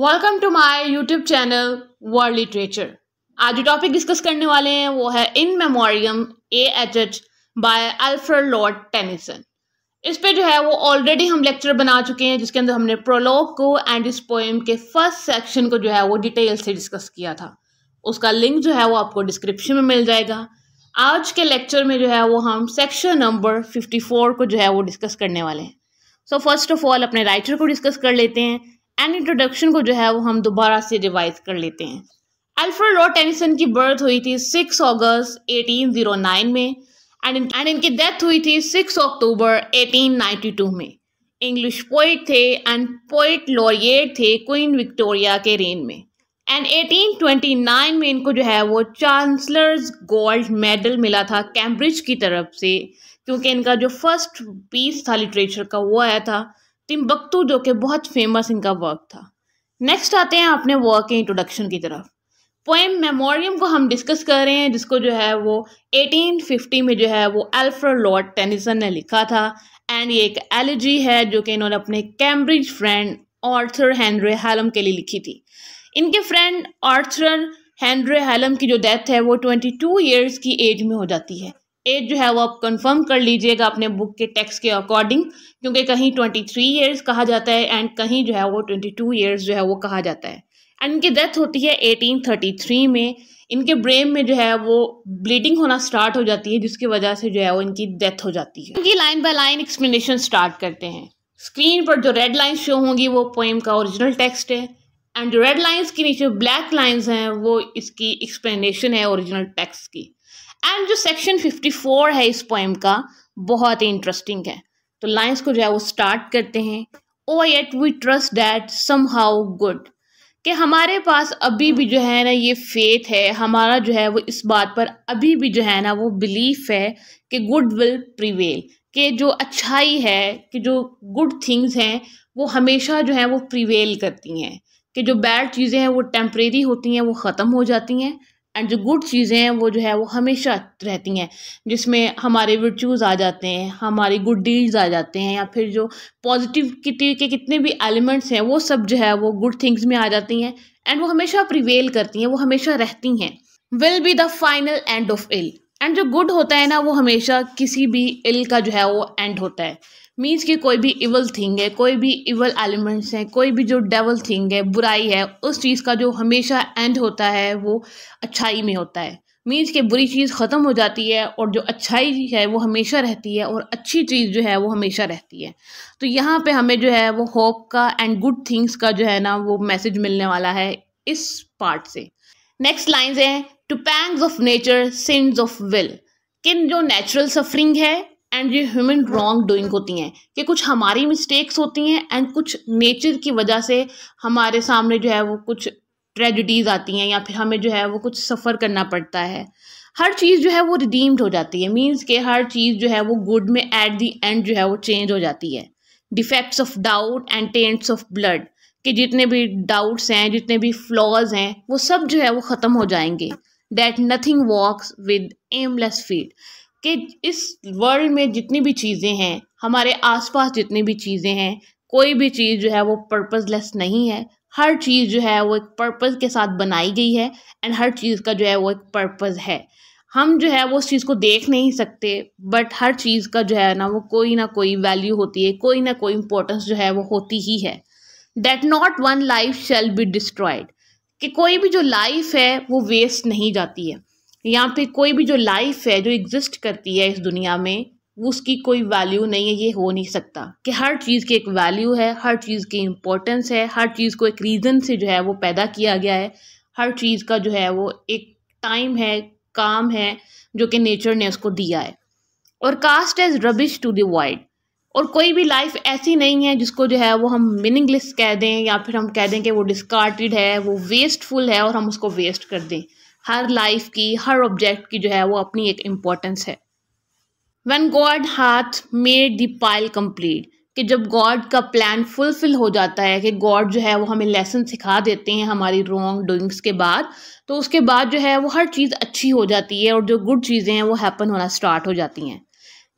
welcome to my YouTube channel world literature आज जो topic discuss करने वाले हैं वो है in memoriam A H H by Alfred Lord Tennyson इस पे जो है वो ऑलरेडी हम लेक्चर बना चुके हैं जिसके अंदर हमने प्रोलॉग को एंड इस पोएम के फर्स्ट सेक्शन को जो है वो डिटेल से डिस्कस किया था उसका लिंक जो है वो आपको डिस्क्रिप्शन में मिल जाएगा आज के लेक्चर में जो है वो हम सेक्शन नंबर 54 को जो है वो डिस्कस करने वाले हैं सो फर्स्ट ऑफ ऑल अपने राइटर को डिस्कस कर लेते हैं एंड इंट्रोडक्शन को जो है वो हम दोबारा से रिवाइज कर लेते हैं अल्फ्रेड लॉर्ड टेनिसन की बर्थ हुई थी 6 अगस्त 1809 में एंड एंड इनकी डेथ हुई थी 6 अक्टूबर 1892 में इंग्लिश पोइट थे एंड पोइट लॉरिएट थे क्वीन विक्टोरिया के रेन में एंड 1829 में इनको जो है वो चांसलर्स गोल्ड मेडल मिला था कैम्ब्रिज की तरफ से क्योंकि इनका जो फर्स्ट पीस था लिटरेचर का वो आया था टिम्बकटू जो कि बहुत फेमस इनका वर्क था नेक्स्ट आते हैं अपने वर्क के इंट्रोडक्शन की तरफ पोएम मेमोरियम को हम डिस्कस कर रहे हैं जिसको जो है वो 1850 में जो है वो एल्फ्रेड लॉर्ड टेनिसन ने लिखा था एंड ये एक एलिजी है जो कि इन्होंने अपने Cambridge friend Arthur Henry Hallam के लिए लिखी थी इनके फ्रेंड आर्थर हैंनरे हैलम की जो डेथ है वो 22 इयर्स की एज में हो जाती है एज जो है वो आप कंफर्म कर लीजिएगा अपने बुक के टेक्स्ट के अकॉर्डिंग क्योंकि कहीं ट्वेंटी थ्री ईयर्स कहा जाता है एंड कहीं जो है वो ट्वेंटी टू ईयर्स जो है वो कहा जाता है एंड इनकी डेथ होती है एटीन थर्टी थ्री में इनके ब्रेन में जो है वो ब्लीडिंग होना स्टार्ट हो जाती है जिसकी वजह से जो है वो इनकी डेथ हो जाती है इनकी line by line explanation start करते हैं स्क्रीन पर जो रेड लाइन शो होंगी वो पोएम का ओरिजिनल टेक्स्ट है एंड जो रेड लाइन्स के नीचे ब्लैक लाइन्स हैं वो इसकी एक्सप्लेनेशन है ओरिजिनल टेक्स्ट की एंड जो सेक्शन 54 है इस पोएम का बहुत ही इंटरेस्टिंग है तो लाइंस को जो है वो स्टार्ट करते हैं oh yet we trust that somehow good कि हमारे पास अभी भी जो है ना ये फेथ है हमारा जो है वो इस बात पर अभी भी जो है ना वो बिलीफ है कि गुड विल प्रिवेल कि जो अच्छाई है कि जो गुड थिंग्स हैं वो हमेशा जो है वो प्रिवेल करती हैं कि जो बैड चीज़ें हैं वो टेम्परेरी होती हैं वो ख़त्म हो जाती हैं एंड जो गुड चीज़ें हैं वो जो है वो हमेशा रहती हैं जिसमें हमारे वर्चूज़ आ जाते हैं हमारी गुड डील्स आ जाते हैं या फिर जो पॉजिटिव के कितने भी एलिमेंट्स हैं वो सब जो है वो गुड थिंग्स में आ जाती हैं एंड वो हमेशा प्रिवेल करती हैं वो हमेशा रहती हैं will be the final end of ill and जो गुड होता है ना वो हमेशा किसी भी इल का जो है वो एंड होता है मीन्स कि कोई भी इवल थिंग है कोई भी इवल एलिमेंट्स हैं कोई भी जो डेवल थिंग है बुराई है उस चीज़ का जो हमेशा एंड होता है वो अच्छाई में होता है मीन्स कि बुरी चीज़ ख़त्म हो जाती है और जो अच्छाई है वो हमेशा रहती है और अच्छी चीज़ जो है वो हमेशा रहती है तो यहाँ पे हमें जो है वो होप का एंड गुड थिंग्स का जो है ना वो मैसेज मिलने वाला है इस पार्ट से नेक्स्ट लाइन्स हैं to pangs of nature sins of will किन जो नेचुरल सफरिंग है एंड ये ह्यूमन रॉन्ग डूइंग होती हैं कि कुछ हमारी मिस्टेक्स होती हैं एंड कुछ नेचर की वजह से हमारे सामने जो है वो कुछ ट्रेजिडीज़ आती हैं या फिर हमें जो है वो कुछ सफ़र करना पड़ता है हर चीज़ जो है वो रिडीम्ड हो जाती है मीन्स के हर चीज़ जो है वो गुड में एट दी एंड जो है वो चेंज हो जाती है defects of doubt and taints of blood कि जितने भी डाउट्स हैं जितने भी फ्लॉज हैं वो सब जो है वो ख़त्म हो जाएंगे that nothing walks with aimless feet कि इस वर्ल्ड में जितनी भी चीज़ें हैं हमारे आसपास जितनी भी चीज़ें हैं कोई भी चीज़ जो है वो पर्पज़लेस नहीं है हर चीज़ जो है वो एक पर्पज़ के साथ बनाई गई है एंड हर चीज़ का जो है वो एक पर्पज़ है हम जो है वो उस चीज़ को देख नहीं सकते बट हर चीज़ का जो है ना वो कोई ना कोई वैल्यू होती है कोई ना कोई इम्पोर्टेंस जो है वो होती ही है that not one life shall be destroyed कि कोई भी जो लाइफ है वो वेस्ट नहीं जाती है या फिर कोई भी जो लाइफ है जो एग्जिस्ट करती है इस दुनिया में उसकी कोई वैल्यू नहीं है ये हो नहीं सकता कि हर चीज़ की एक वैल्यू है हर चीज़ की इम्पोर्टेंस है हर चीज़ को एक रीज़न से जो है वो पैदा किया गया है हर चीज़ का जो है वो एक टाइम है काम है जो कि नेचर ने उसको दिया है और cast as rubbish to the void और कोई भी लाइफ ऐसी नहीं है जिसको जो है वो हम मीनिंगलेस कह दें या फिर हम कह दें कि वो डिस्कार्टेड है वो वेस्टफुल है और हम उसको वेस्ट कर दें हर लाइफ की हर ऑब्जेक्ट की जो है वो अपनी एक इम्पोर्टेंस है one God hath made the pile complete कि जब गॉड का प्लान फुलफिल हो जाता है कि गॉड जो है वो हमें लेसन सिखा देते हैं हमारी रॉन्ग डूइंग्स के बाद तो उसके बाद जो है वो हर चीज़ अच्छी हो जाती है और जो गुड चीज़ें हैं वो हैपन होना स्टार्ट हो जाती हैं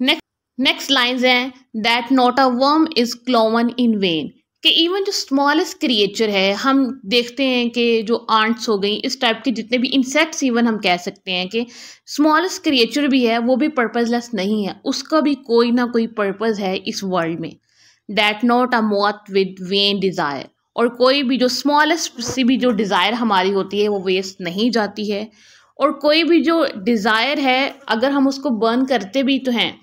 नेक्स्ट नेक्स्ट लाइन्स हैं that not a worm is cloven in vain कि इवन जो स्मॉलेस्ट क्रिएचर है हम देखते हैं कि जो आंट्स हो गई इस टाइप के जितने भी इंसेक्ट्स इवन हम कह सकते हैं कि स्मॉलेस्ट क्रिएचर भी है वो भी पर्पजलेस नहीं है उसका भी कोई ना कोई पर्पज़ है इस वर्ल्ड में डैट नॉट अ मौत विद वेन डिज़ायर और कोई भी जो स्मॉलेस्ट सी भी जो डिज़ायर हमारी होती है वो वेस्ट नहीं जाती है और कोई भी जो डिज़ायर है अगर हम उसको बर्न करते भी तो हैं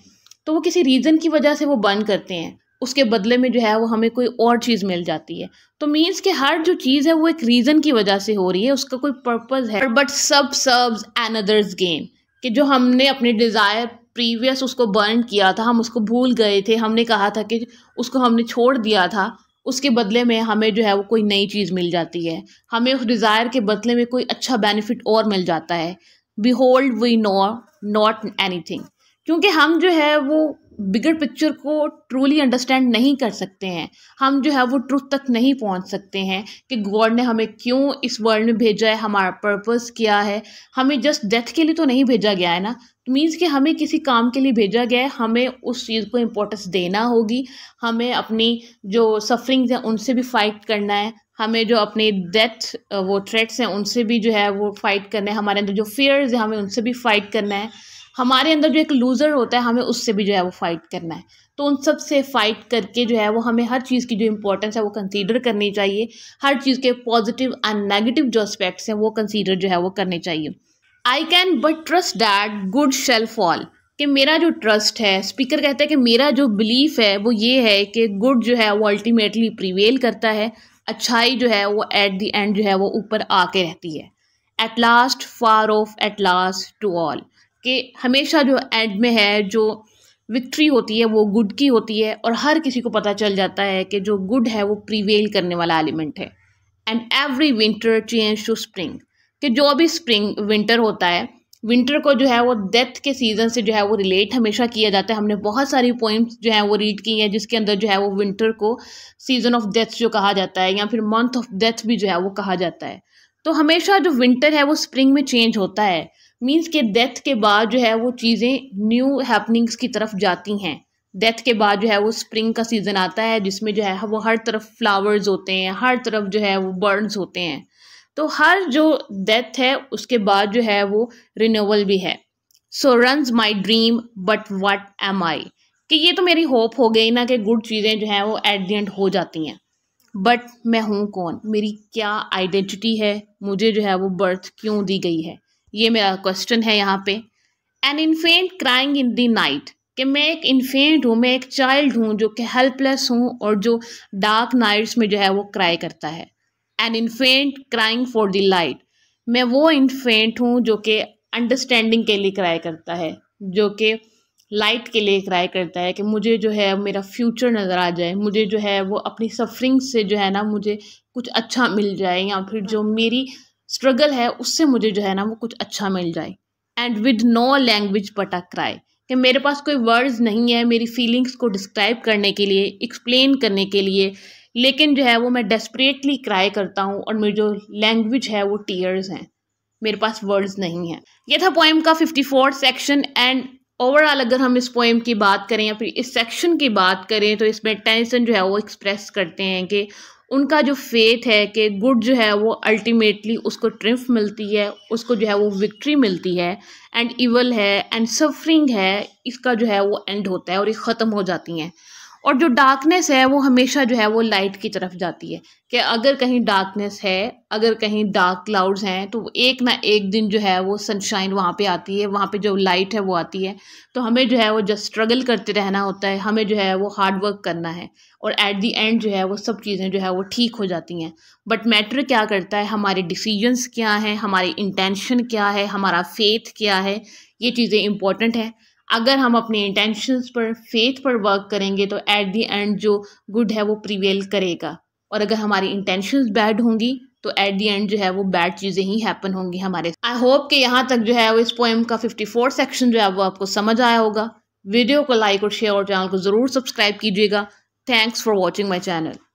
तो वो किसी रीज़न की वजह से वो बर्न करते हैं उसके बदले में जो है वो हमें कोई और चीज़ मिल जाती है तो मीन्स कि हर जो चीज़ है वो एक रीज़न की वजह से हो रही है उसका कोई पर्पज़ है बट सब सर्व्स एन अदर्स गेन कि जो हमने अपने डिज़ायर प्रीवियस उसको बर्न किया था हम उसको भूल गए थे हमने कहा था कि उसको हमने छोड़ दिया था उसके बदले में हमें जो है वो कोई नई चीज़ मिल जाती है हमें उस डिज़ायर के बदले में कोई अच्छा बेनिफिट और मिल जाता है behold we know not anything क्योंकि हम जो है वो बिगड़ पिक्चर को ट्रूली अंडरस्टैंड नहीं कर सकते हैं हम जो है वो ट्रुथ तक नहीं पहुंच सकते हैं कि गॉड ने हमें क्यों इस वर्ल्ड में भेजा है हमारा पर्पस क्या है हमें जस्ट डेथ के लिए तो नहीं भेजा गया है ना तो मीन्स कि हमें किसी काम के लिए भेजा गया है हमें उस चीज़ को इम्पोर्टेंस देना होगी हमें अपनी जो सफरिंग्स हैं उनसे भी फाइट करना है हमें जो अपने डेथ वो थ्रेट्स हैं उनसे भी जो है वो फाइट करना है हमारे अंदर जो फियर्स हैं हमें उनसे भी फाइट करना है हमारे अंदर जो एक लूज़र होता है हमें उससे भी जो है वो फ़ाइट करना है तो उन सब से फ़ाइट करके जो है वो हमें हर चीज़ की जो इम्पोर्टेंस है वो कंसीडर करनी चाहिए हर चीज़ के पॉजिटिव एंड नेगेटिव जो एस्पेक्ट्स हैं वो कंसीडर जो है वो करने चाहिए I can but trust that good shall fall कि मेरा जो ट्रस्ट है स्पीकर कहता है कि मेरा जो बिलीफ है वो ये है कि गुड जो है वो अल्टीमेटली प्रिवेल करता है अच्छाई जो है वो एट द एंड जो है वो ऊपर आके रहती है at last far off at last to all कि हमेशा जो एंड में है जो विक्ट्री होती है वो गुड की होती है और हर किसी को पता चल जाता है कि जो गुड है वो प्रीवेल करने वाला एलिमेंट है and every winter change to spring कि जो भी स्प्रिंग विंटर होता है विंटर को जो है वो डेथ के सीज़न से जो है वो रिलेट हमेशा किया जाता है हमने बहुत सारी पोइम्स जो है वो रीड की हैं जिसके अंदर जो है वो विंटर को सीज़न ऑफ डेथ जो कहा जाता है या फिर मंथ ऑफ डेथ भी जो है वो कहा जाता है तो हमेशा जो विंटर है वो स्प्रिंग में चेंज होता है मीन्स के डेथ के बाद जो है वो चीज़ें न्यू हैपनिंग्स की तरफ जाती हैं डेथ के बाद जो है वो स्प्रिंग का सीज़न आता है जिसमें जो है वो हर तरफ फ्लावर्स होते हैं हर तरफ जो है वो बर्ड्स होते हैं तो हर जो डेथ है उसके बाद जो है वो रिन्यूअल भी है so runs my dream but what am I कि ये तो मेरी होप हो गई ना कि गुड चीज़ें जो हैं वो एट दी एंड हो जाती हैं बट मैं हूँ कौन मेरी क्या आइडेंटिटी है मुझे जो है वो बर्थ क्यों दी गई है ये मेरा क्वेश्चन है यहाँ पे an infant crying in the night कि मैं एक इन्फेंट हूँ मैं एक चाइल्ड हूँ जो कि हेल्पलेस हूँ और जो डार्क नाइट्स में जो है वो क्राई करता है an infant crying for the light मैं वो इन्फेंट हूँ जो कि अंडरस्टैंडिंग के लिए क्राई करता है जो कि लाइट के लिए क्राई करता है कि मुझे जो है मेरा फ्यूचर नज़र आ जाए मुझे जो है वो अपनी सफरिंग से जो है ना मुझे कुछ अच्छा मिल जाए या फिर जो मेरी स्ट्रगल है उससे मुझे जो है ना वो कुछ अच्छा मिल जाए and with no language but cry कि मेरे पास कोई वर्ड्स नहीं है मेरी फीलिंग्स को डिस्क्राइब करने के लिए एक्सप्लेन करने के लिए लेकिन जो है वो मैं डेस्परेटली क्राई करता हूँ और मेरी जो लैंग्वेज है वो टीयर्स हैं मेरे पास वर्ड्स नहीं है यह था पोएम का fifty fourth section and overall अगर हम इस पोएम की बात करें या फिर इस सेक्शन की बात करें तो इसमें टेंशन जो है वो एक्सप्रेस करते हैं कि उनका जो फेथ है कि गुड जो है वो अल्टीमेटली उसको ट्रिम्फ मिलती है उसको जो है वो विक्ट्री मिलती है एंड इवल है एंड सफरिंग है इसका जो है वो एंड होता है और ये ख़त्म हो जाती हैं और जो डार्कनेस है वो हमेशा जो है वो लाइट की तरफ जाती है कि अगर कहीं डार्कनेस है अगर कहीं डार्क क्लाउड्स हैं तो एक ना एक दिन जो है वो सनशाइन वहाँ पे आती है वहाँ पे जो लाइट है वो आती है तो हमें जो है वो जस्ट स्ट्रगल करते रहना होता है हमें जो है वो हार्ड वर्क करना है और एट दी एंड जो है वो सब चीज़ें जो है वो ठीक हो जाती हैं बट मैटर क्या करता है हमारे डिसीजंस क्या हैं हमारी इंटेंशन क्या है हमारा फेथ क्या है ये चीज़ें इंपॉर्टेंट हैं अगर हम अपने इंटेंशंस पर फेथ पर वर्क करेंगे तो एट दी एंड जो गुड है वो प्रिवेल करेगा और अगर हमारी इंटेंशंस बैड होंगी तो एट दी एंड जो है वो बैड चीज़ें ही हैपन होंगी हमारे आई होप कि यहाँ तक जो है वो इस पोएम का 54 सेक्शन जो है वो आपको समझ आया होगा वीडियो को लाइक और शेयर और चैनल को ज़रूर सब्सक्राइब कीजिएगा thanks for watching my channel